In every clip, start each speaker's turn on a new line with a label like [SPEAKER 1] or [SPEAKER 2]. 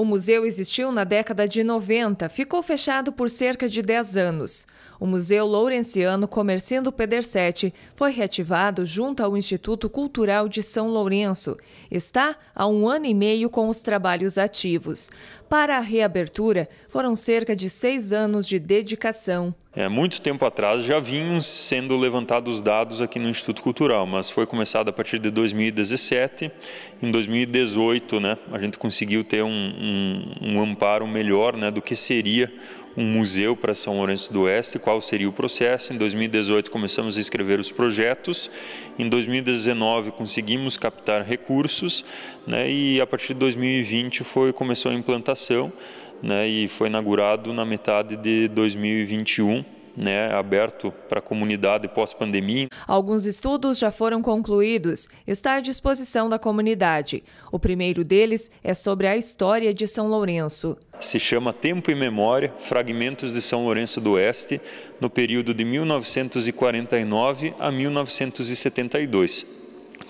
[SPEAKER 1] O museu existiu na década de 90, ficou fechado por cerca de 10 anos. O Museu Lourenciano Comercindo Pedersete foi reativado junto ao Instituto Cultural de São Lourenço. Está há um ano e meio com os trabalhos ativos. Para a reabertura, foram cerca de seis anos de dedicação.
[SPEAKER 2] É, muito tempo atrás já vinham sendo levantados dados aqui no Instituto Cultural, mas foi começado a partir de 2017. Em 2018, né, a gente conseguiu ter um, um um, um amparo melhor né, do que seria um museu para São Lourenço do Oeste, qual seria o processo. Em 2018 começamos a escrever os projetos, em 2019 conseguimos captar recursos né, e a partir de 2020 foi, começou a implantação né, e foi inaugurado na metade de 2021 né, aberto para a comunidade pós-pandemia.
[SPEAKER 1] Alguns estudos já foram concluídos, está à disposição da comunidade. O primeiro deles é sobre a história de São Lourenço.
[SPEAKER 2] Se chama Tempo e Memória: Fragmentos de São Lourenço do Oeste, no período de 1949 a 1972.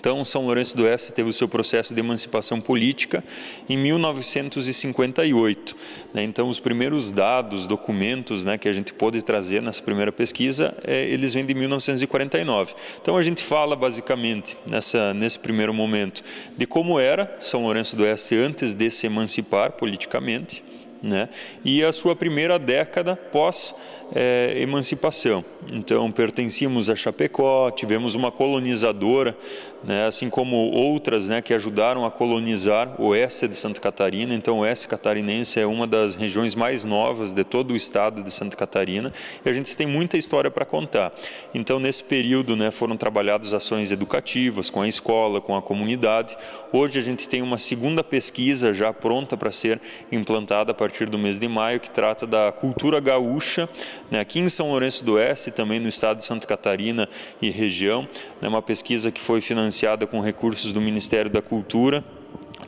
[SPEAKER 2] Então, São Lourenço do Oeste teve o seu processo de emancipação política em 1958. Né? Então, os primeiros dados, documentos né, que a gente pôde trazer nessa primeira pesquisa, é, eles vêm de 1949. Então, a gente fala basicamente, nessa, nesse primeiro momento, de como era São Lourenço do Oeste antes de se emancipar politicamente, né? e a sua primeira década pós-emancipação. É, então, pertencíamos a Chapecó, tivemos uma colonizadora, né? assim como outras né, que ajudaram a colonizar o oeste de Santa Catarina. Então, o oeste catarinense é uma das regiões mais novas de todo o estado de Santa Catarina e a gente tem muita história para contar. Então, nesse período né, foram trabalhadas ações educativas com a escola, com a comunidade. Hoje a gente tem uma segunda pesquisa já pronta para ser implantada a partir partir do mês de maio, que trata da cultura gaúcha, né, aqui em São Lourenço do Oeste, também no estado de Santa Catarina e região. Né, uma pesquisa que foi financiada com recursos do Ministério da Cultura.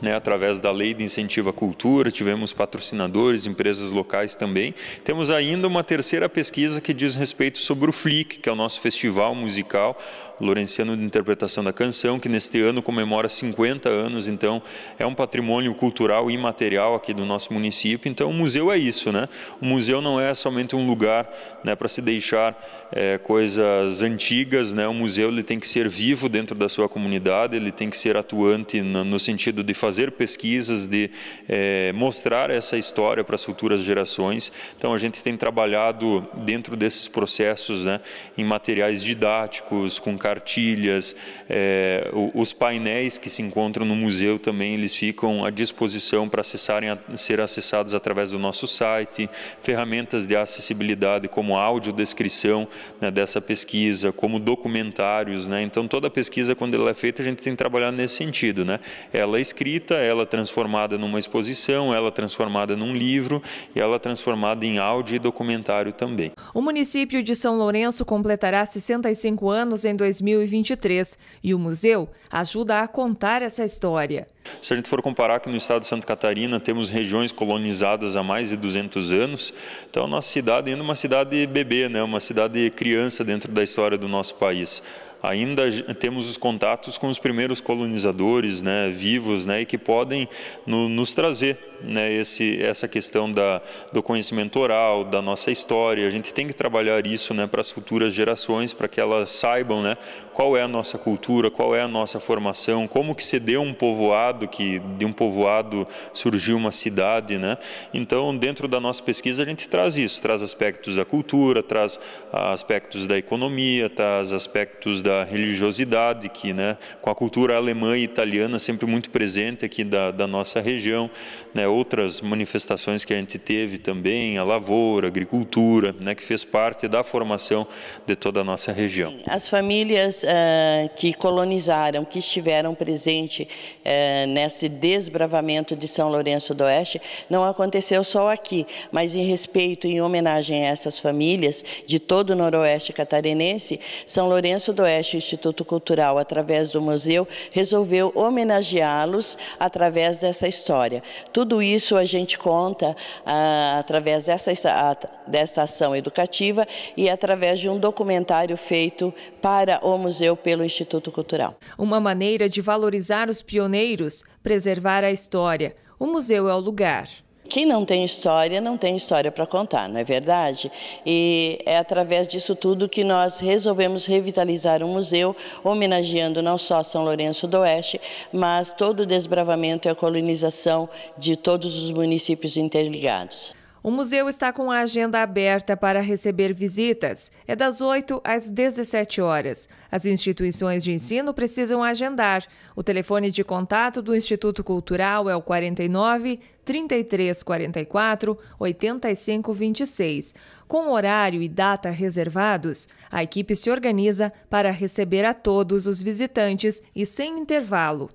[SPEAKER 2] Né, através da lei de incentivo à cultura, tivemos patrocinadores, empresas locais também. Temos ainda uma terceira pesquisa que diz respeito sobre o FLIC, que é o nosso festival musical, Lorenciano de Interpretação da Canção, que neste ano comemora 50 anos, então é um patrimônio cultural imaterial aqui do nosso município. Então o museu é isso, né? O museu não é somente um lugar né, para se deixar é, coisas antigas, né? O museu ele tem que ser vivo dentro da sua comunidade, ele tem que ser atuante no, no sentido de fazer pesquisas, de é, mostrar essa história para as futuras gerações. Então a gente tem trabalhado dentro desses processos, né, em materiais didáticos, com cartilhas, é, os painéis que se encontram no museu também eles ficam à disposição para acessarem, ser acessados através do nosso site, ferramentas de acessibilidade como audiodescrição né, dessa pesquisa, como documentários, né? Então toda a pesquisa quando ela é feita a gente tem trabalhado nesse sentido, né? Ela é escrita, ela é transformada numa exposição, ela é transformada num livro e ela é transformada em áudio e documentário também.
[SPEAKER 1] O município de São Lourenço completará 65 anos em 2020 2023 e o museu ajuda a contar essa história.
[SPEAKER 2] Se a gente for comparar que no estado de Santa Catarina temos regiões colonizadas há mais de 200 anos, então nossa cidade ainda é uma cidade bebê, né? uma cidade criança dentro da história do nosso país ainda temos os contatos com os primeiros colonizadores né, vivos né, e que podem no, nos trazer né, esse, essa questão da, do conhecimento oral, da nossa história. A gente tem que trabalhar isso né, para as futuras gerações, para que elas saibam né, qual é a nossa cultura, qual é a nossa formação, como que se deu um povoado, que de um povoado surgiu uma cidade. Né? Então, dentro da nossa pesquisa, a gente traz isso, traz aspectos da cultura, traz aspectos da economia, traz aspectos da da religiosidade, que né, com a cultura alemã e italiana sempre muito presente aqui da, da nossa região, né, outras manifestações que a gente teve também, a lavoura, a agricultura, né, que fez parte da formação de toda a nossa região.
[SPEAKER 3] As famílias uh, que colonizaram, que estiveram presentes uh, eh, nesse desbravamento de São Lourenço do Oeste, não aconteceu só aqui, mas em respeito e em homenagem a essas famílias de todo o noroeste catarinense, São Lourenço do Oeste o Instituto Cultural, através do museu, resolveu homenageá-los através dessa história. Tudo isso a gente conta ah, através dessa, a, dessa ação educativa e através de um documentário feito para o museu pelo Instituto Cultural.
[SPEAKER 1] Uma maneira de valorizar os pioneiros, preservar a história. O museu é o lugar. Quem não tem história, não tem história para contar, não é verdade? E é
[SPEAKER 3] através disso tudo que nós resolvemos revitalizar o um museu, homenageando não só São Lourenço do Oeste, mas todo o desbravamento e a colonização de todos os
[SPEAKER 1] municípios interligados. O museu está com a agenda aberta para receber visitas. É das 8 às 17 horas. As instituições de ensino precisam agendar. O telefone de contato do Instituto Cultural é o 49 3344 8526. Com horário e data reservados, a equipe se organiza para receber a todos os visitantes e sem intervalo.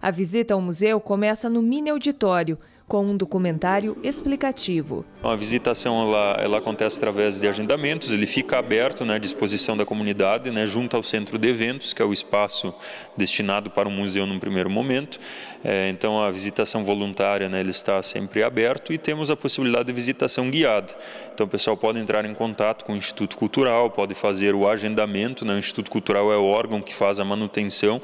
[SPEAKER 1] A visita ao museu começa no mini auditório, com um documentário explicativo.
[SPEAKER 2] A visitação ela, ela acontece através de agendamentos, ele fica aberto né, à disposição da comunidade, né, junto ao centro de eventos, que é o espaço destinado para o museu num primeiro momento. É, então a visitação voluntária né, ele está sempre aberto e temos a possibilidade de visitação guiada. Então o pessoal pode entrar em contato com o Instituto Cultural, pode fazer o agendamento, né, o Instituto Cultural é o órgão que faz a manutenção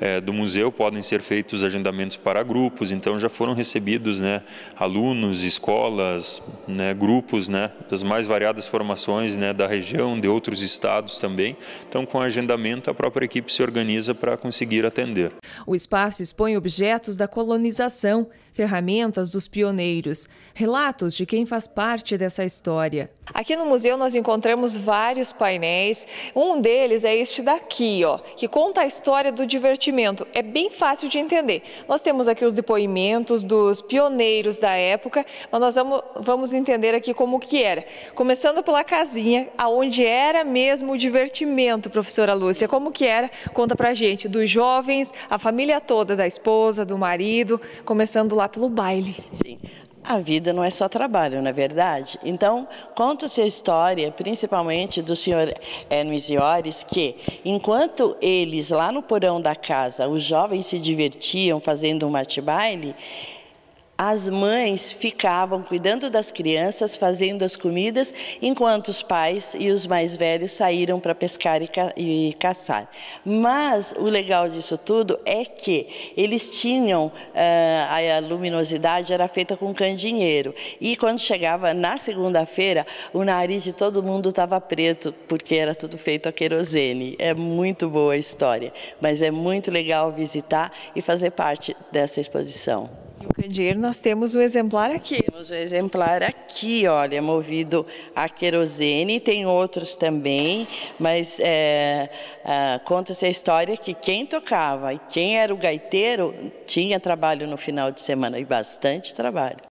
[SPEAKER 2] é, do museu, podem ser feitos agendamentos para grupos, então já foram recebidos né, né, alunos, escolas, né, grupos né, das mais variadas formações né, da região, de outros estados também. Então, com o agendamento, a própria equipe se organiza para conseguir atender.
[SPEAKER 1] O espaço expõe objetos da colonização, ferramentas dos pioneiros, relatos de quem faz parte dessa história. Aqui no museu nós encontramos vários painéis. Um deles é este daqui, ó, que conta a história do divertimento. É bem fácil de entender. Nós temos aqui os depoimentos dos pioneiros pioneiros da época, mas nós vamos, vamos entender aqui como que era. Começando pela casinha, aonde era mesmo o divertimento, professora Lúcia, como que era? Conta pra gente, dos jovens, a família toda, da esposa, do marido, começando lá pelo baile. Sim,
[SPEAKER 3] a vida não é só trabalho, na é verdade. Então, conta-se a história, principalmente do senhor Hermes Iores, que enquanto eles lá no porão da casa, os jovens se divertiam fazendo um mate-baile, as mães ficavam cuidando das crianças, fazendo as comidas, enquanto os pais e os mais velhos saíram para pescar e, ca e, caçar. Mas o legal disso tudo é que eles tinham uh, a luminosidade era feita com candinheiro e quando chegava na segunda-feira o nariz de todo mundo estava preto porque era tudo feito a querosene. É muito boa a história, mas é muito legal visitar e fazer parte dessa exposição.
[SPEAKER 1] E o candeeiro, nós temos o exemplar
[SPEAKER 3] aqui. Temos o exemplar aqui, olha, movido a querosene, tem outros também, mas é, é, conta-se a história que quem tocava e quem era o gaiteiro tinha trabalho no final de semana, e bastante trabalho.